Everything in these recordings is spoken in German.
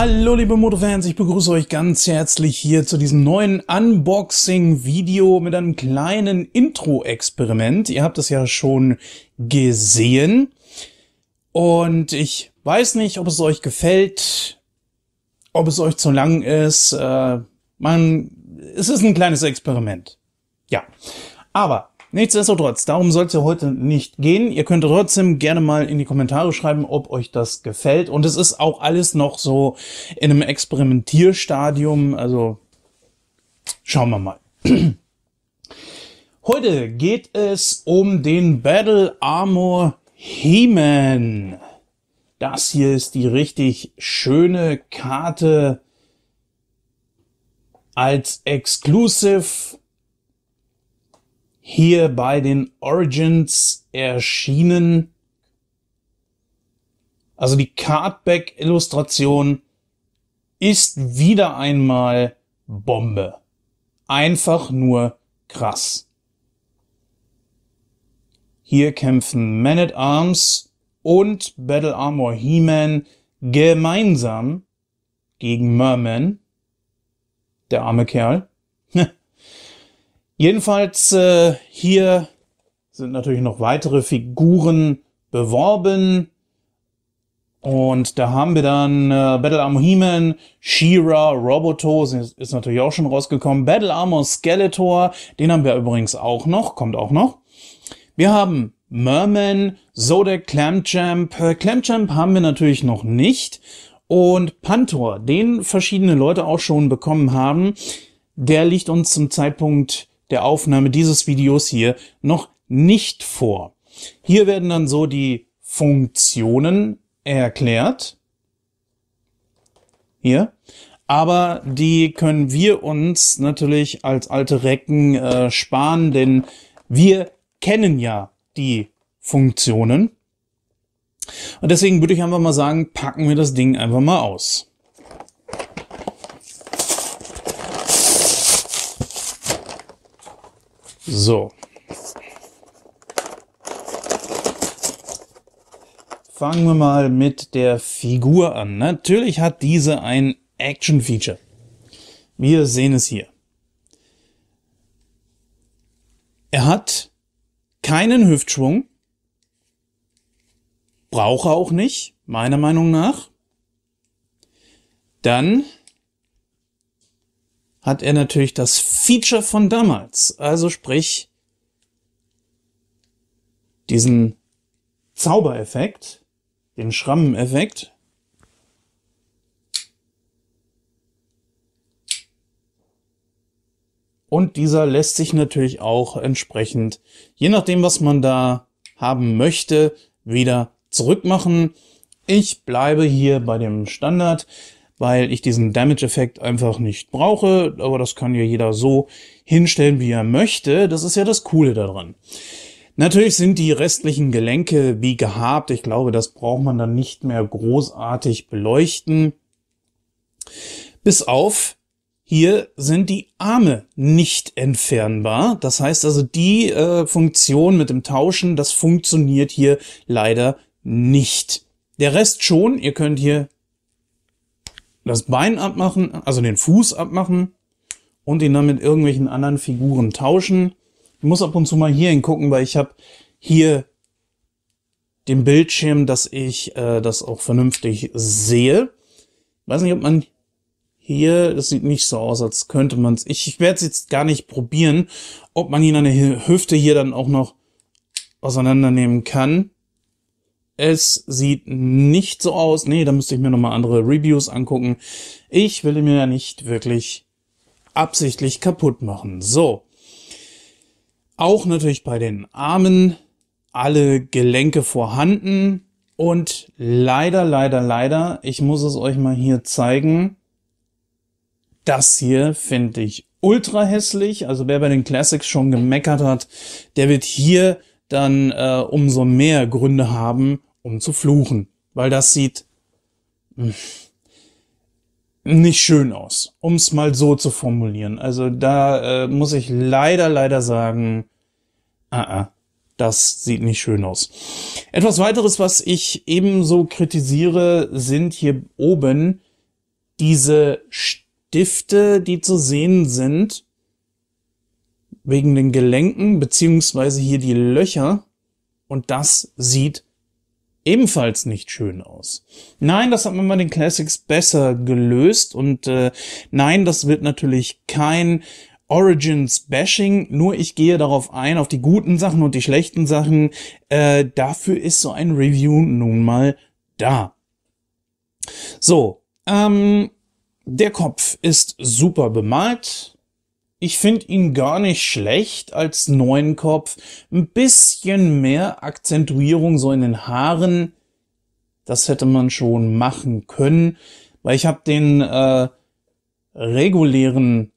Hallo liebe Motorfans, ich begrüße euch ganz herzlich hier zu diesem neuen Unboxing-Video mit einem kleinen Intro-Experiment. Ihr habt es ja schon gesehen und ich weiß nicht, ob es euch gefällt, ob es euch zu lang ist. Äh, man, es ist ein kleines Experiment. Ja, aber Nichtsdestotrotz, darum soll es ja heute nicht gehen. Ihr könnt trotzdem gerne mal in die Kommentare schreiben, ob euch das gefällt. Und es ist auch alles noch so in einem Experimentierstadium. Also schauen wir mal. Heute geht es um den Battle Armor He-Man. Das hier ist die richtig schöne Karte als Exclusive hier bei den Origins erschienen. Also die Cardback-Illustration ist wieder einmal Bombe. Einfach nur krass. Hier kämpfen Man at Arms und Battle Armor He-Man gemeinsam gegen Merman, der arme Kerl. Jedenfalls äh, hier sind natürlich noch weitere Figuren beworben. Und da haben wir dann äh, Battle Armor He-Man, She-Ra, Roboto, ist, ist natürlich auch schon rausgekommen. Battle Armor Skeletor, den haben wir übrigens auch noch, kommt auch noch. Wir haben Merman, Zodek Clamjamp. Äh, Clamjamp haben wir natürlich noch nicht. Und Pantor, den verschiedene Leute auch schon bekommen haben, der liegt uns zum Zeitpunkt der Aufnahme dieses Videos hier noch nicht vor. Hier werden dann so die Funktionen erklärt. Hier. Aber die können wir uns natürlich als alte Recken äh, sparen, denn wir kennen ja die Funktionen. Und deswegen würde ich einfach mal sagen, packen wir das Ding einfach mal aus. So. Fangen wir mal mit der Figur an. Natürlich hat diese ein Action-Feature. Wir sehen es hier. Er hat keinen Hüftschwung. Brauche auch nicht, meiner Meinung nach. Dann hat er natürlich das Feature von damals. Also sprich, diesen Zaubereffekt, den Schrammeneffekt. Und dieser lässt sich natürlich auch entsprechend, je nachdem, was man da haben möchte, wieder zurückmachen. Ich bleibe hier bei dem Standard weil ich diesen Damage-Effekt einfach nicht brauche. Aber das kann ja jeder so hinstellen, wie er möchte. Das ist ja das Coole daran. Natürlich sind die restlichen Gelenke wie gehabt. Ich glaube, das braucht man dann nicht mehr großartig beleuchten. Bis auf hier sind die Arme nicht entfernbar. Das heißt also, die äh, Funktion mit dem Tauschen, das funktioniert hier leider nicht. Der Rest schon. Ihr könnt hier das Bein abmachen, also den Fuß abmachen und ihn dann mit irgendwelchen anderen Figuren tauschen. Ich muss ab und zu mal hier hingucken, weil ich habe hier den Bildschirm, dass ich äh, das auch vernünftig sehe. Ich Weiß nicht, ob man hier, das sieht nicht so aus, als könnte man es. Ich, ich werde es jetzt gar nicht probieren, ob man ihn an der Hüfte hier dann auch noch auseinandernehmen kann. Es sieht nicht so aus. Nee, da müsste ich mir nochmal andere Reviews angucken. Ich will mir ja nicht wirklich absichtlich kaputt machen. So. Auch natürlich bei den Armen alle Gelenke vorhanden. Und leider, leider, leider, ich muss es euch mal hier zeigen. Das hier finde ich ultra hässlich. Also wer bei den Classics schon gemeckert hat, der wird hier dann äh, umso mehr Gründe haben, um zu fluchen, weil das sieht hm, nicht schön aus, um es mal so zu formulieren. Also da äh, muss ich leider, leider sagen, ah, ah, das sieht nicht schön aus. Etwas weiteres, was ich ebenso kritisiere, sind hier oben diese Stifte, die zu sehen sind, wegen den Gelenken, beziehungsweise hier die Löcher. Und das sieht ebenfalls nicht schön aus. Nein, das hat man bei den Classics besser gelöst und äh, nein, das wird natürlich kein Origins Bashing, nur ich gehe darauf ein, auf die guten Sachen und die schlechten Sachen. Äh, dafür ist so ein Review nun mal da. So, ähm, der Kopf ist super bemalt. Ich finde ihn gar nicht schlecht als neuen Kopf. Ein bisschen mehr Akzentuierung so in den Haaren. Das hätte man schon machen können. Weil ich habe den äh, regulären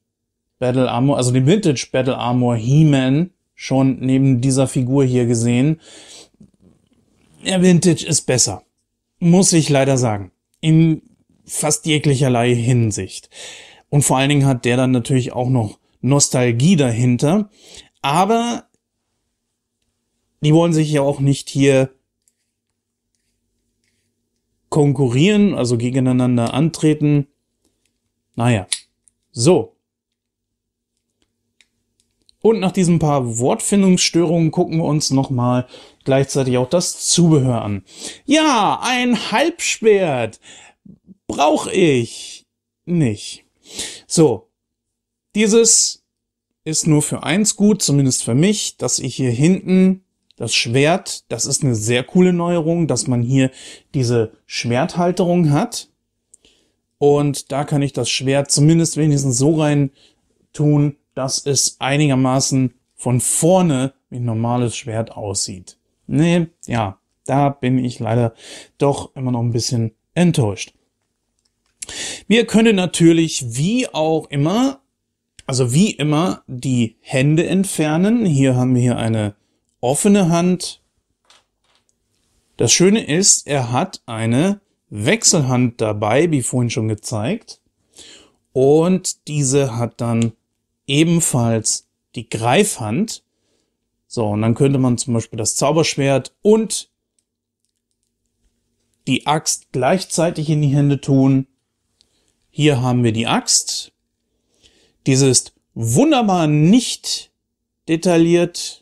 Battle Armor, also den Vintage Battle Armor He-Man schon neben dieser Figur hier gesehen. Der Vintage ist besser. Muss ich leider sagen. In fast jeglicherlei Hinsicht. Und vor allen Dingen hat der dann natürlich auch noch Nostalgie dahinter. Aber die wollen sich ja auch nicht hier konkurrieren, also gegeneinander antreten. Naja, so. Und nach diesen paar Wortfindungsstörungen gucken wir uns nochmal gleichzeitig auch das Zubehör an. Ja, ein Halbschwert brauche ich nicht. So, dieses ist nur für eins gut, zumindest für mich, dass ich hier hinten das Schwert, das ist eine sehr coole Neuerung, dass man hier diese Schwerthalterung hat. Und da kann ich das Schwert zumindest wenigstens so rein tun, dass es einigermaßen von vorne wie ein normales Schwert aussieht. Nee, ja, da bin ich leider doch immer noch ein bisschen enttäuscht. Wir können natürlich wie auch immer also wie immer die Hände entfernen. Hier haben wir hier eine offene Hand. Das Schöne ist, er hat eine Wechselhand dabei, wie vorhin schon gezeigt. Und diese hat dann ebenfalls die Greifhand. So, und dann könnte man zum Beispiel das Zauberschwert und die Axt gleichzeitig in die Hände tun. Hier haben wir die Axt dieses wunderbar nicht detailliert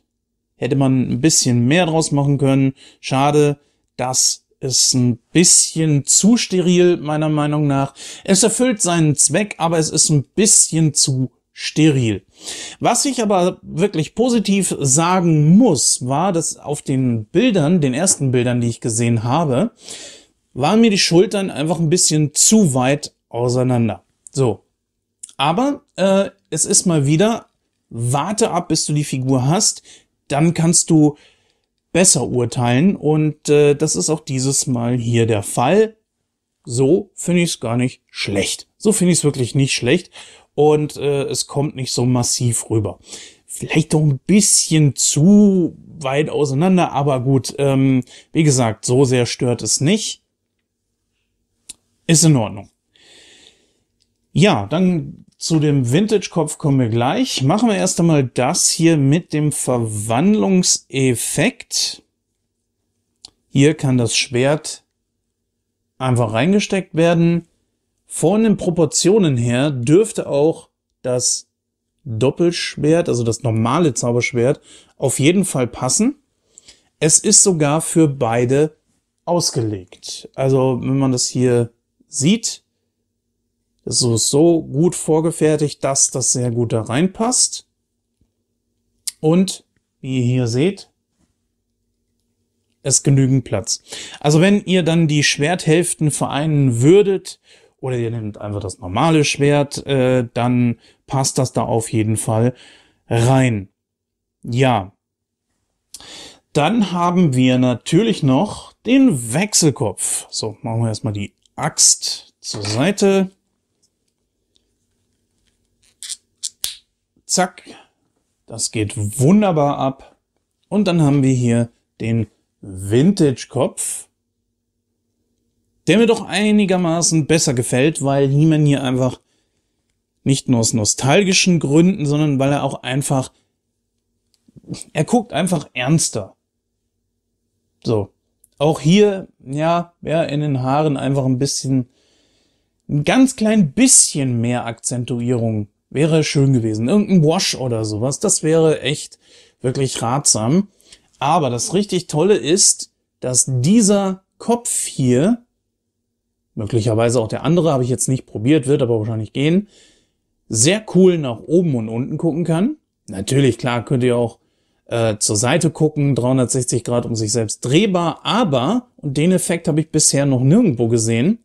hätte man ein bisschen mehr draus machen können. Schade, das ist ein bisschen zu steril meiner Meinung nach. Es erfüllt seinen Zweck, aber es ist ein bisschen zu steril. Was ich aber wirklich positiv sagen muss, war, dass auf den Bildern, den ersten Bildern, die ich gesehen habe, waren mir die Schultern einfach ein bisschen zu weit auseinander. So, aber äh, es ist mal wieder, warte ab, bis du die Figur hast, dann kannst du besser urteilen und äh, das ist auch dieses Mal hier der Fall. So finde ich es gar nicht schlecht. So finde ich es wirklich nicht schlecht und äh, es kommt nicht so massiv rüber. Vielleicht doch ein bisschen zu weit auseinander, aber gut, ähm, wie gesagt, so sehr stört es nicht. Ist in Ordnung. Ja, dann zu dem Vintage-Kopf kommen wir gleich. Machen wir erst einmal das hier mit dem Verwandlungseffekt. Hier kann das Schwert einfach reingesteckt werden. Von den Proportionen her dürfte auch das Doppelschwert, also das normale Zauberschwert, auf jeden Fall passen. Es ist sogar für beide ausgelegt. Also wenn man das hier sieht, das ist so gut vorgefertigt, dass das sehr gut da reinpasst. Und wie ihr hier seht, es genügend Platz. Also wenn ihr dann die Schwerthälften vereinen würdet oder ihr nehmt einfach das normale Schwert, äh, dann passt das da auf jeden Fall rein. Ja. Dann haben wir natürlich noch den Wechselkopf. So, machen wir erstmal die Axt zur Seite. Zack. Das geht wunderbar ab. Und dann haben wir hier den Vintage-Kopf, der mir doch einigermaßen besser gefällt, weil niemand hier einfach nicht nur aus nostalgischen Gründen, sondern weil er auch einfach, er guckt einfach ernster. So. Auch hier, ja, ja, in den Haaren einfach ein bisschen, ein ganz klein bisschen mehr Akzentuierung Wäre schön gewesen. Irgendein Wash oder sowas. Das wäre echt wirklich ratsam. Aber das richtig Tolle ist, dass dieser Kopf hier, möglicherweise auch der andere, habe ich jetzt nicht probiert, wird aber wahrscheinlich gehen, sehr cool nach oben und unten gucken kann. Natürlich, klar, könnt ihr auch äh, zur Seite gucken, 360 Grad um sich selbst drehbar, aber, und den Effekt habe ich bisher noch nirgendwo gesehen,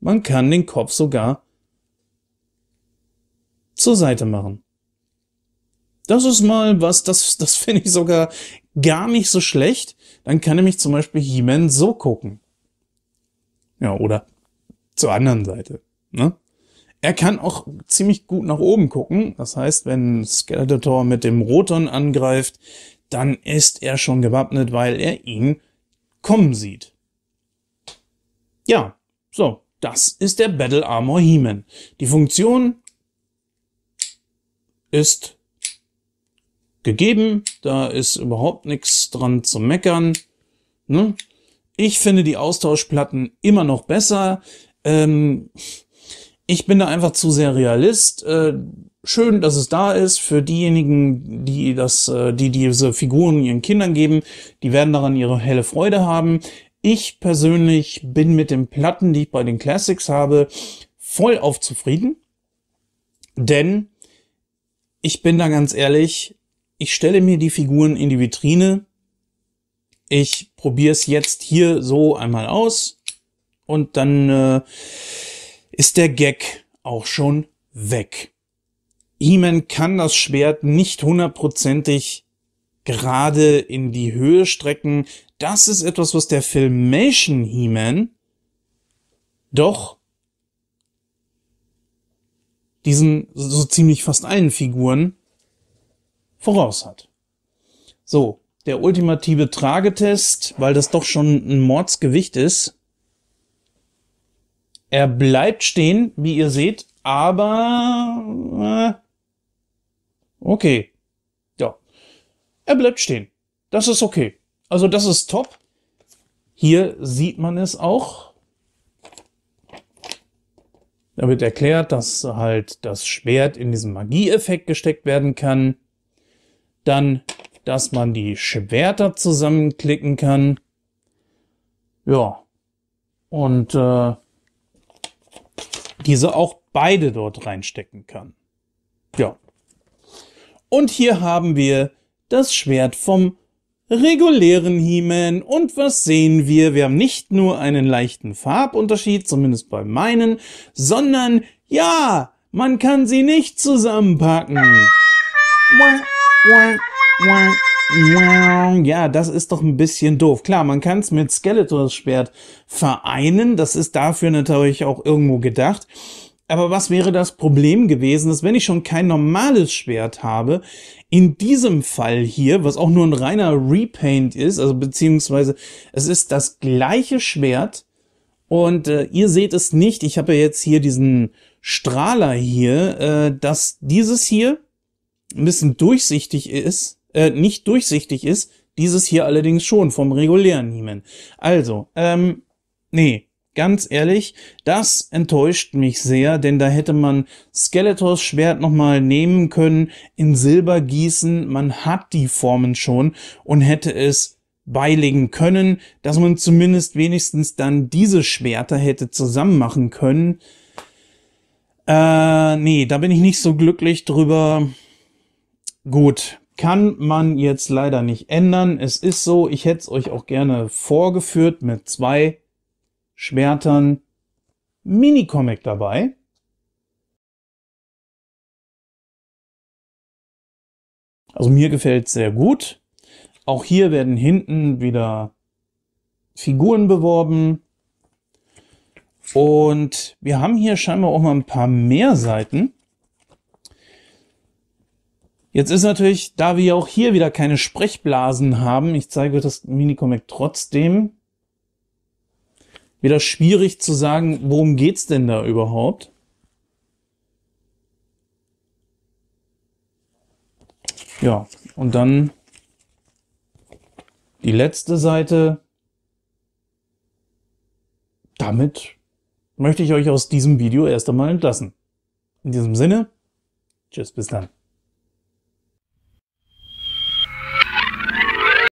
man kann den Kopf sogar zur Seite machen. Das ist mal was, das, das finde ich sogar gar nicht so schlecht. Dann kann nämlich zum Beispiel He-Man so gucken. Ja, oder zur anderen Seite. Ne? Er kann auch ziemlich gut nach oben gucken. Das heißt, wenn Skeletor mit dem Roton angreift, dann ist er schon gewappnet, weil er ihn kommen sieht. Ja, so, das ist der Battle Armor He-Man. Die Funktion ist gegeben, da ist überhaupt nichts dran zu meckern. Ne? Ich finde die Austauschplatten immer noch besser. Ähm, ich bin da einfach zu sehr Realist. Äh, schön, dass es da ist. Für diejenigen, die das, äh, die diese Figuren ihren Kindern geben, die werden daran ihre helle Freude haben. Ich persönlich bin mit den Platten, die ich bei den Classics habe, voll auf zufrieden. Denn ich bin da ganz ehrlich, ich stelle mir die Figuren in die Vitrine. Ich probiere es jetzt hier so einmal aus und dann äh, ist der Gag auch schon weg. He-Man kann das Schwert nicht hundertprozentig gerade in die Höhe strecken. Das ist etwas, was der Filmation He-Man doch diesen so ziemlich fast allen Figuren voraus hat. So, der ultimative Tragetest, weil das doch schon ein Mordsgewicht ist. Er bleibt stehen, wie ihr seht, aber äh, okay. Ja. Er bleibt stehen. Das ist okay. Also das ist top. Hier sieht man es auch. Da wird erklärt, dass halt das Schwert in diesen Magieeffekt gesteckt werden kann. Dann, dass man die Schwerter zusammenklicken kann. Ja. Und äh, diese auch beide dort reinstecken kann. Ja. Und hier haben wir das Schwert vom regulären He-Man. Und was sehen wir? Wir haben nicht nur einen leichten Farbunterschied, zumindest bei meinen, sondern ja, man kann sie nicht zusammenpacken. Ja, das ist doch ein bisschen doof. Klar, man kann es mit skeletor Schwert vereinen. Das ist dafür natürlich auch irgendwo gedacht. Aber was wäre das Problem gewesen, dass wenn ich schon kein normales Schwert habe, in diesem Fall hier, was auch nur ein reiner Repaint ist, also beziehungsweise es ist das gleiche Schwert und äh, ihr seht es nicht, ich habe ja jetzt hier diesen Strahler hier, äh, dass dieses hier ein bisschen durchsichtig ist, äh, nicht durchsichtig ist, dieses hier allerdings schon vom regulären Niemen. Also, ähm, nee, Ganz ehrlich, das enttäuscht mich sehr, denn da hätte man Skeletors Schwert nochmal nehmen können, in Silber gießen, man hat die Formen schon und hätte es beilegen können, dass man zumindest wenigstens dann diese Schwerter hätte zusammen machen können. Äh, nee, da bin ich nicht so glücklich drüber. Gut, kann man jetzt leider nicht ändern. Es ist so, ich hätte es euch auch gerne vorgeführt mit zwei Schwertern, Minicomic dabei. Also mir gefällt es sehr gut. Auch hier werden hinten wieder Figuren beworben. Und wir haben hier scheinbar auch mal ein paar mehr Seiten. Jetzt ist natürlich, da wir auch hier wieder keine Sprechblasen haben, ich zeige das Minicomic trotzdem, wieder schwierig zu sagen, worum geht's denn da überhaupt? Ja, und dann die letzte Seite. Damit möchte ich euch aus diesem Video erst einmal entlassen. In diesem Sinne, tschüss, bis dann.